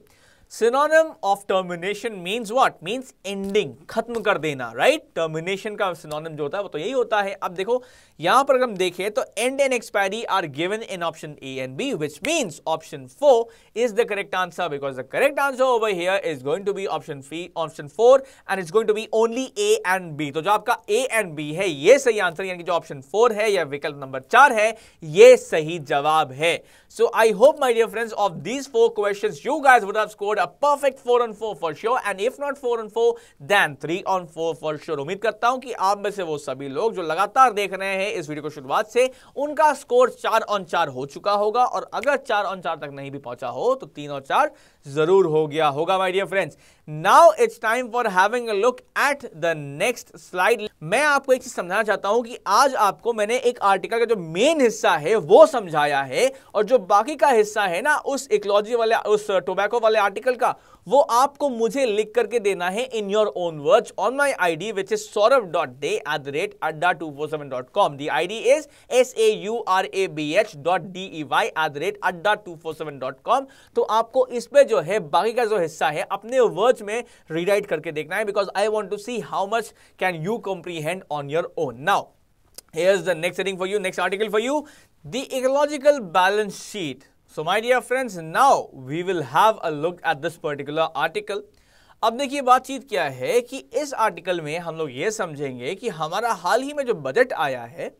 Synonym of termination means what means ending खत्म कर देना राइट right? टर्मिनेशन का सिनोनिम जो होता है वो तो यही होता है अब देखो यहां पर अगर हम देखें तो and and expiry are given in option A and B which means option four is the correct answer because the correct answer over here is going to be option option four and is going to be only A and B तो जो आपका ए and B है ये सही answer यानी कि जो option four है या विकल्प नंबर चार है ये सही जवाब है so I hope my dear friends of these four question you guys would have scored a perfect 4 on 4 for sure and if not 4 on 4 then 3 on 4 for sure उम्मीद करता हूं कि आप में से वो सभी लोग जो लगातार देख रहे हैं इस वीडियो को शुरुआत से उनका स्कोर 4 ऑन 4 हो चुका होगा और अगर 4 ऑन 4 तक नहीं भी पहुंचा हो तो 3 और 4 जरूर हो गया होगा my dear friends now it's time for having a look at the next slide मैं आपको एक चीज समझाना चाहता हूं कि आज आपको मैंने एक आर्टिकल का जो मेन हिस्सा है वो समझाया है और जो बाकी का हिस्सा है ना उस इकोलॉजी वाले उस टोबैको वाले आर्टिकल का वो आपको मुझे लिख करके देना है in your own words on my ID which is Saurabh dot Dey at the rate Adda two four seven dot com the I D is S A U R A B H dot D E Y at the rate Adda two four seven dot com तो आपको इस पर जो है बाकी का जो हिस्सा है अपने वर्ड्स में रीराइट करके देखना है because I want to see how much can you comprehend on your own now is the next ring for you next article for you The ecological balance sheet so my dear friends now we will have a look at this particular article अब देखिए बातचीत क्या है कि इस article में हम लोग ये समझेंगे कि हमारा हाल ही में जो बजट आया है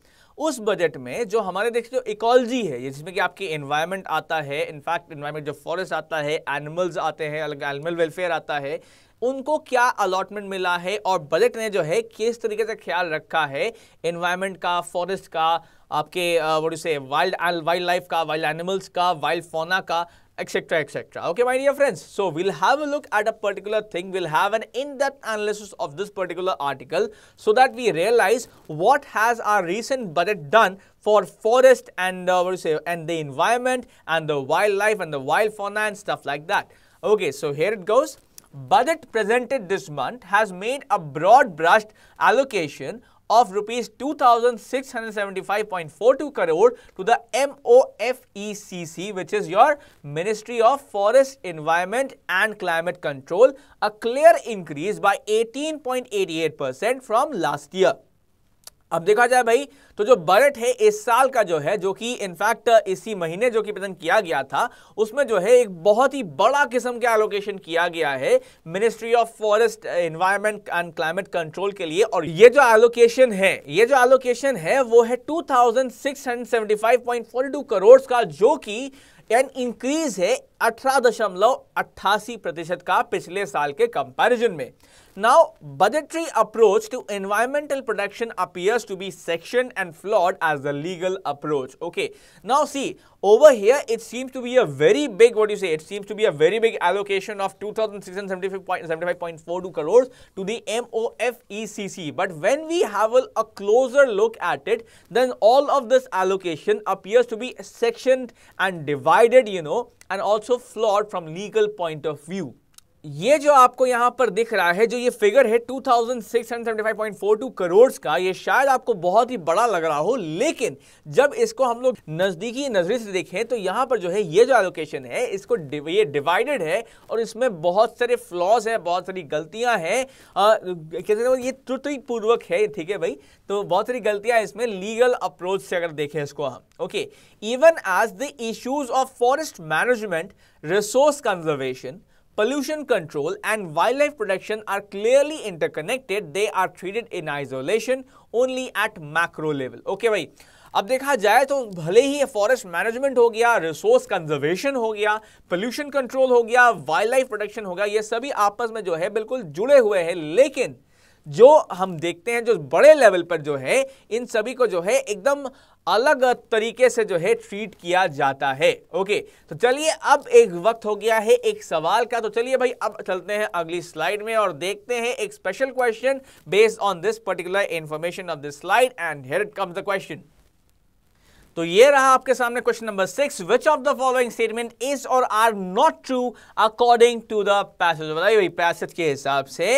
उस बजट में जो हमारे देखिए जो इकोलॉजी है जिसमें कि आपकी इन्वायरमेंट आता है इनफैक्ट इन्वायरमेंट जो फॉरेस्ट आता है एनिमल्स आते हैं अलग एनिमल वेलफेयर आता है उनको क्या अलॉटमेंट मिला है और बजट ने जो है किस तरीके से ख्याल रखा है इन्वायरमेंट का फॉरेस्ट का आपके से वाइल्ड वाइल्ड लाइफ का वाइल्ड एनिमल्स का वाइल्ड फोना का etcetera etcetera okay my dear friends so will have a look at a particular thing will have an in that analysis of this particular article so that we realise what has are recent budget done for forest and and the environment and the wildlife and the wild fauna and stuff like that okay so here it goes budget presented this month has made a broad brushed allocation of rupees 2675.42 crore to the MOFECC which is your Ministry of Forest Environment and Climate Control a clear increase by 18.88% from last year. अब देखा जाए भाई तो जो budget है इस साल का जो है जो कि इनफैक्ट इसी महीने जो कि प्रदान किया गया था उसमें जो है एक बहुत ही बड़ा किस्म का एलोकेशन किया गया है ministry of forest environment and climate control के लिए और ये जो एलोकेशन है ये जो एलोकेशन है वो है टू करोड़ का जो कि एन इंक्रीज है अठारह दशमलव अट्ठासी प्रतिशत का पिछले साल के कंपैरिजन में now budgetary approach to environmental protection appears to be section and flawed as the legal approach okay now see over here it seems to be a very big what do you say it seems to be a very big allocation of 2675.75.42 crores to the MOFECC but when we have a, closer look at it then all of this allocation appears to be sectioned and divided you know and also flawed from legal point of view. ये जो आपको यहां पर दिख रहा है जो ये फिगर है 2675.42 करोड़ का ये शायद आपको बहुत ही बड़ा लग रहा हो लेकिन जब इसको हम लोग नज़दीकी नज़रे से देखें तो यहाँ पर जो है ये जो एलोकेशन है इसको ये डिवाइडेड है और इसमें बहुत सारे फ्लॉज हैं बहुत सारी गलतियां हैं कहते हैं ये त्रुटिपूर्वक है ठीक है भाई तो बहुत सारी गलतियां इसमें लीगल अप्रोच से अगर देखें इसको हम okay even as the issues of forest management resource conservation pollution control and wildlife protection are clearly interconnected they are treated in isolation only at macro level okay bhai अब देखा जाए तो भले ही फॉरेस्ट मैनेजमेंट हो गया resource conservation हो गया pollution control हो गया वाइल्ड लाइफ प्रोटेक्शन हो गया ये सभी आपस में जो है बिल्कुल जुड़े हुए हैं लेकिन जो हम देखते हैं जो बड़े लेवल पर जो है इन सभी को जो है एकदम अलग तरीके से जो है ट्रीट किया जाता है ओके तो चलिए अब एक वक्त हो गया है एक सवाल का तो चलिए भाई अब चलते हैं अगली स्लाइड में और देखते हैं एक special question based on this particular information of this slide and here it comes the question तो ये रहा आपके सामने question number six which of the following statement is और are not true according to the passage बताइए भाई passage के हिसाब से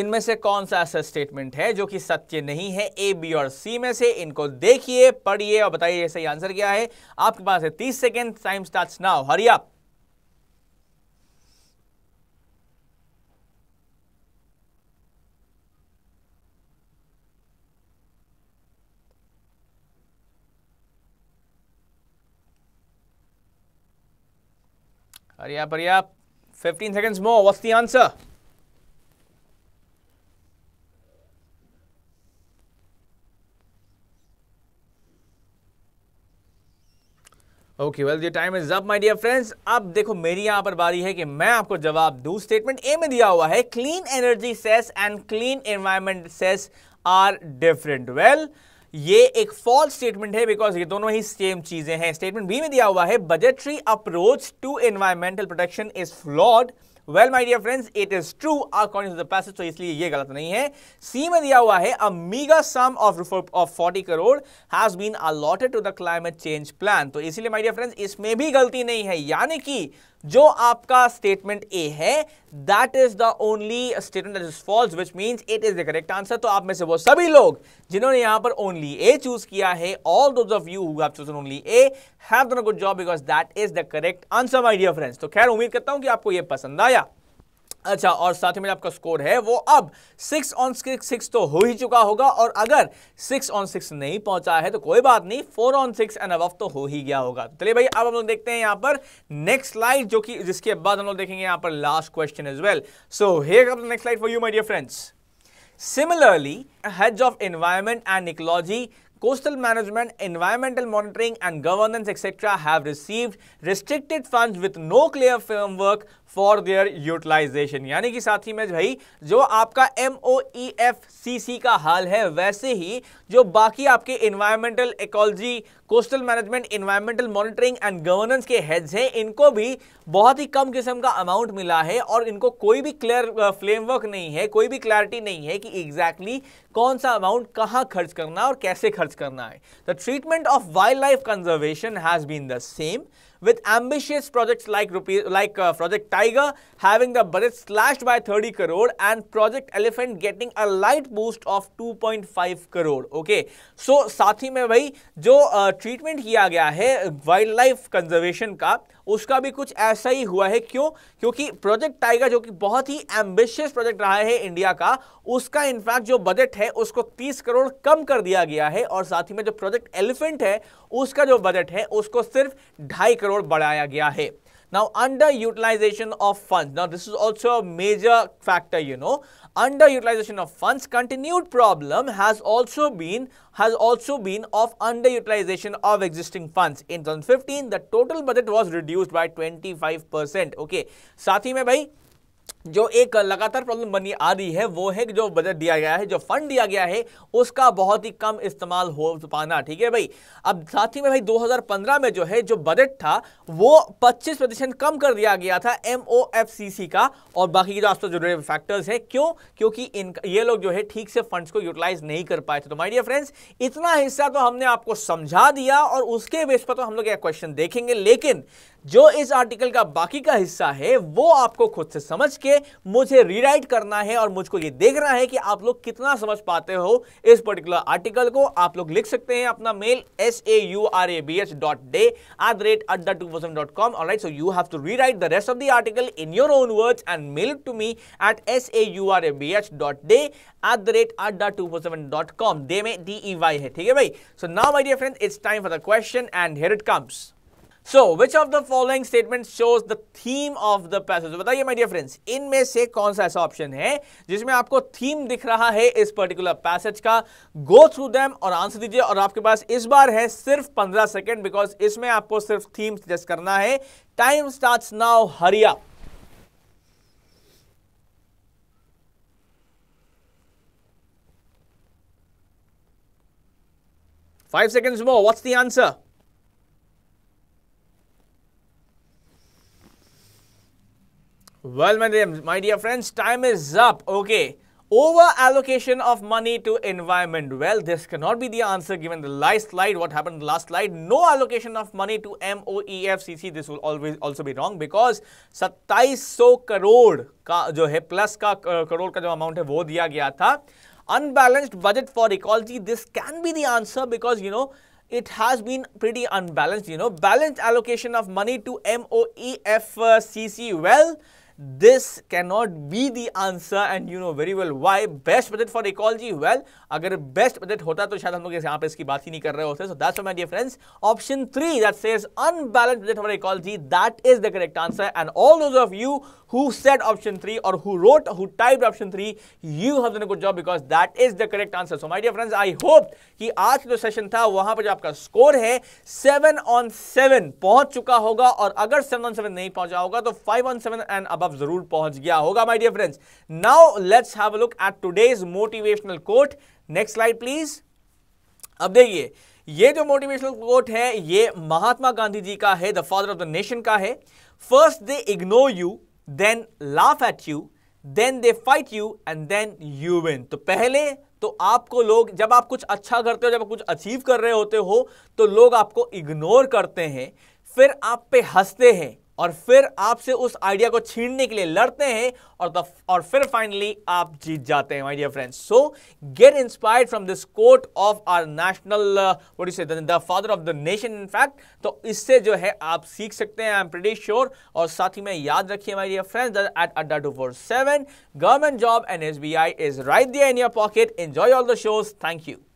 इनमें से कौन सा ऐसा स्टेटमेंट है जो कि सत्य नहीं है ए बी और सी में से इनको देखिए पढ़िए और बताइए सही आंसर क्या है आपके पास है तीस second time start now hurry up Hurry up, hurry up. 15 seconds more. What's the answer? Okay well the time is up my dear friends अब देखो मेरी यहां पर बारी है कि मैं आपको जवाब दूं स्टेटमेंट ए में दिया हुआ है clean energy cess and clean environment cess are different well well, ये एक फॉल्स स्टेटमेंट है बिकॉज ये दोनों ही सेम चीजें हैं स्टेटमेंट बी में दिया हुआ है budgetary approach to environmental protection is flawed well my dear friends it is true according to the passage तो इसलिए ये गलत नहीं है सी में दिया हुआ है a mega sum of of 40 crore has been allotted to the climate change plan तो इसलिए माय डियर फ्रेंड्स इसमें भी गलती नहीं है यानी कि जो आपका स्टेटमेंट ए है that is the only statement is false which mean it is the correct answer तो आप में से वो सभी लोग जिन्होंने यहां पर ओनली ए चूज किया है all those of you chosen only A have good job because that is the correct answer my dear friends तो खैर उम्मीद करता हूं कि आपको यह पसंद आया अच्छा और साथ ही में आपका स्कोर है वो अब सिक्स ऑन सिक्स सिक्स तो हो ही चुका होगा और अगर सिक्स ऑन सिक्स नहीं पहुंचा है तो कोई बात नहीं फोर ऑन सिक्स एंड अब तो हो ही गया होगा तो चलिए भाई अब हम लोग देखते हैं यहां पर नेक्स्ट स्लाइड जो कि जिसके बाद हम लोग देखेंगे यहां पर last question is well so here next slide for you my dear friends similarly heads of environment and ecology, coastal management, environmental monitoring and governance etc. have received restricted funds with no clear framework for their utilisation यानी कि साथी में भाई जो आपका M O E F C सी का हाल है वैसे ही जो बाकी आपके environmental ecology coastal management environmental monitoring and governance के हेड्स हैं इनको भी बहुत ही कम किस्म का अमाउंट मिला है और इनको कोई भी क्लियर फ्लेमवर्क नहीं है कोई भी क्लैरिटी नहीं है कि एग्जैक्टली exactly कौन सा अमाउंट कहाँ खर्च करना है और कैसे खर्च करना है the treatment of wildlife conservation has been the same with ambitious projects like, rupee, like uh, Project Tiger having the budget slashed by 30 crore and Project Elephant getting a light boost of 2.5 crore. Okay, so sath hi mein bhai jo uh, treatment kiya gaya hai wildlife conservation ka उसका भी कुछ ऐसा ही हुआ है क्यों क्योंकि project tiger जो कि बहुत ही एम्बिशियस प्रोजेक्ट रहा है इंडिया का उसका इनफैक्ट जो बजट है उसको 30 करोड़ कम कर दिया गया है और साथ ही में जो प्रोजेक्ट एलिफेंट है उसका जो बजट है उसको सिर्फ ढाई करोड़ बढ़ाया गया है now under utilization of funds now this is also a major factor you know underutilization of funds continued problem has also been has also been of underutilization of existing funds in 2015 the total budget was reduced by 25 percent okay साथ ही bhai. जो एक लगातार problem बनी आ रही है वो है कि जो बजट दिया गया है जो फंड दिया गया है उसका बहुत ही कम इस्तेमाल हो पाना ठीक है भाई अब साथ ही में भाई 2015 में जो है जो बजट था वो 25 प्रतिशत कम कर दिया गया था एम का और बाकी जो आपसे जुड़े फैक्टर्स हैं क्यों क्योंकि इन ये लोग जो है ठीक से फंड को यूटिलाइज नहीं कर पाए थे तो माइडियर फ्रेंड्स इतना हिस्सा तो हमने आपको समझा दिया और उसके बेस पर तो हम लोग क्वेश्चन देखेंगे लेकिन जो इस आर्टिकल का बाकी का हिस्सा है वो आपको खुद से समझ के मुझे रीराइट करना है और मुझको ये देखना है कि आप लोग कितना समझ पाते हो इस पर्टिकुलर आर्टिकल को आप लोग लिख सकते हैं अपना mail S A U R A B H dot Dey at the rate at the two percent dot com right so you have to rewrite the rest of the article in your own words and mail to me at S A U R A B H dot Dey at the rate at the two percent dot com Dey में D E Y है ठीक है भाई so now my dear friend it's time for the question and here it comes so which of the following statement shows the theme of the passage बताइए my dear friends इनमें से कौन सा ऐसा ऑप्शन है जिसमें आपको थीम दिख रहा है इस पर्टिकुलर पैसेज का गो थ्रू दैम और आंसर दीजिए और आपके पास इस बार है सिर्फ 15 सेकेंड बिकॉज इसमें आपको सिर्फ थीम सजेस्ट करना है time start now hurry up Five seconds more. What's the answer? Well, my dear, my dear friends, time is up. Okay. Over allocation of money to environment. Well, this cannot be the answer given the last slide. What happened in the last slide? No allocation of money to MOEFCC. This will always also be wrong because 2700 crore का जो है plus ka crore amount जो amount है वो दिया unbalanced budget for ecology this can be the answer because you know it has been pretty unbalanced you know balanced allocation of money to moefcc well this can not be the answer and you know very well why best budget for ecology well अगर best budget होता तो शायद हम लोग यहां पर इसकी बात ही नहीं कर रहे होते so that's my dear friends option three that says unbalance budget for ecology that is the correct answer and all those of you who set option three और who wrote who type option three you have done good job because that is the correct answer so my dear friends I hope कि आज जो session था वहां पर जो आपका score है सेवन ऑन सेवन पहुंच चुका होगा और अगर सेवन ऑन सेवन नहीं पहुंचा होगा तो फाइव ऑन सेवन एंड अब आप जरूर पहुंच गया होगा my dear friends now let's have a look at today's motivational quote next slide please अब देखिए ये जो मोटिवेशनल कोट है ये महात्मा गांधी जी का है the father of the nation का है first they ignore you then laugh at you then they fight you and then you win तो पहले तो आपको लोग जब आप कुछ अच्छा करते हो जब आप कुछ अचीव कर रहे होते हो तो लोग आपको इग्नोर करते हैं फिर आप पे हंसते हैं और फिर आपसे उस आइडिया को छीनने के लिए लड़ते हैं और और फिर फाइनली आप जीत जाते हैं my dear friends so get inspired from this quote of our national what the father of the nation in fact तो इससे जो है आप सीख सकते हैं आई एम प्रीटी श्योर और साथ ही में याद रखिए my dear friends at Adda two four seven government job and S B I is right there in your pocket enjoy all the shows thank you